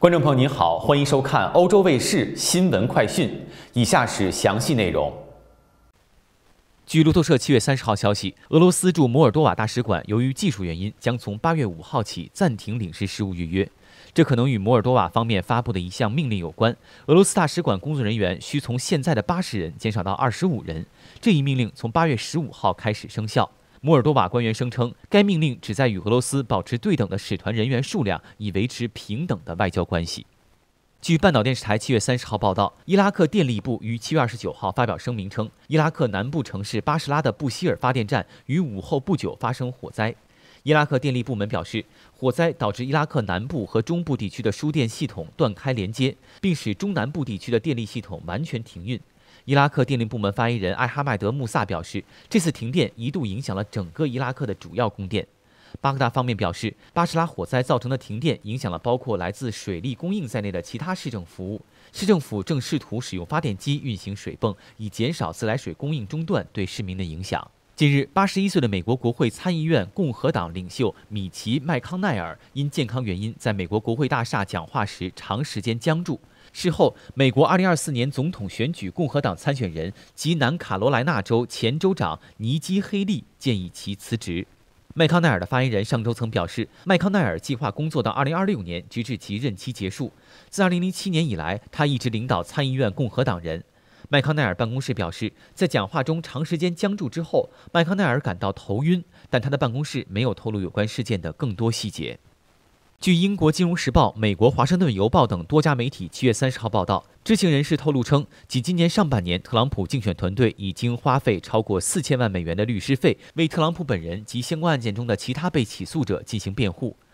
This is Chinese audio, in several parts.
观众朋友您好，欢迎收看欧洲卫视新闻快讯。以下是详细内容。据路透社七月三十号消息，俄罗斯驻摩尔多瓦大使馆由于技术原因，将从八月五号起暂停领事事务预约。这可能与摩尔多瓦方面发布的一项命令有关。俄罗斯大使馆工作人员需从现在的八十人减少到二十五人。这一命令从八月十五号开始生效。摩尔多瓦官员声称，该命令旨在与俄罗斯保持对等的使团人员数量，以维持平等的外交关系。据半岛电视台七月三十号报道，伊拉克电力部于七月二十九号发表声明称，伊拉克南部城市巴士拉的布希尔发电站于午后不久发生火灾。伊拉克电力部门表示，火灾导致伊拉克南部和中部地区的输电系统断开连接，并使中南部地区的电力系统完全停运。伊拉克电力部门发言人艾哈迈德·穆萨表示，这次停电一度影响了整个伊拉克的主要供电。巴格达方面表示，巴士拉火灾造成的停电影响了包括来自水利供应在内的其他市政服务。市政府正试图使用发电机运行水泵，以减少自来水供应中断对市民的影响。近日，八十一岁的美国国会参议院共和党领袖米奇·麦康奈尔因健康原因，在美国国会大厦讲话时长时间僵住。事后，美国2024年总统选举共和党参选人及南卡罗来纳州前州长尼基黑利建议其辞职。麦康奈尔的发言人上周曾表示，麦康奈尔计划工作到2026年，直至其任期结束。自2007年以来，他一直领导参议院共和党人。麦康奈尔办公室表示，在讲话中长时间僵住之后，麦康奈尔感到头晕，但他的办公室没有透露有关事件的更多细节。据英国《金融时报》、美国《华盛顿邮报》等多家媒体七月三十号报道，知情人士透露称，仅今年上半年，特朗普竞选团队已经花费超过四千万美元的律师费，为特朗普本人及相关案件中的其他被起诉者进行辩护。《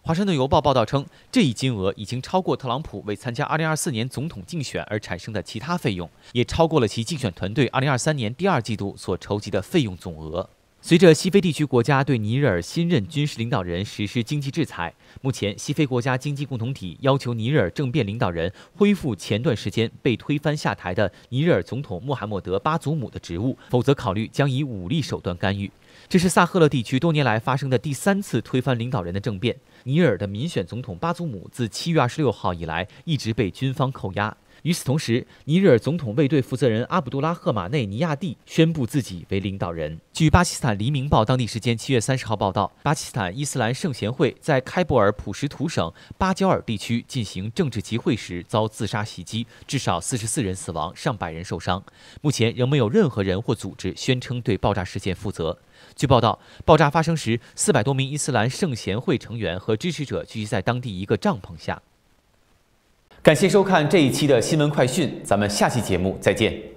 华盛顿邮报》报道称，这一金额已经超过特朗普为参加二零二四年总统竞选而产生的其他费用，也超过了其竞选团队二零二三年第二季度所筹集的费用总额。随着西非地区国家对尼日尔新任军事领导人实施经济制裁，目前西非国家经济共同体要求尼日尔政变领导人恢复前段时间被推翻下台的尼日尔总统穆罕默德·巴祖姆的职务，否则考虑将以武力手段干预。这是萨赫勒地区多年来发生的第三次推翻领导人的政变。尼日尔的民选总统巴祖姆自七月二十六号以来一直被军方扣押。与此同时，尼日尔总统卫队负责人阿卜杜拉赫马内尼亚蒂宣布自己为领导人。据巴基斯坦《黎明报》当地时间七月三十号报道，巴基斯坦伊斯兰圣贤会在开伯尔普什图省巴焦尔地区进行政治集会时遭自杀袭击，至少四十四人死亡，上百人受伤。目前仍没有任何人或组织宣称对爆炸事件负责。据报道，爆炸发生时，四百多名伊斯兰圣贤会成员和支持者聚集在当地一个帐篷下。感谢收看这一期的新闻快讯，咱们下期节目再见。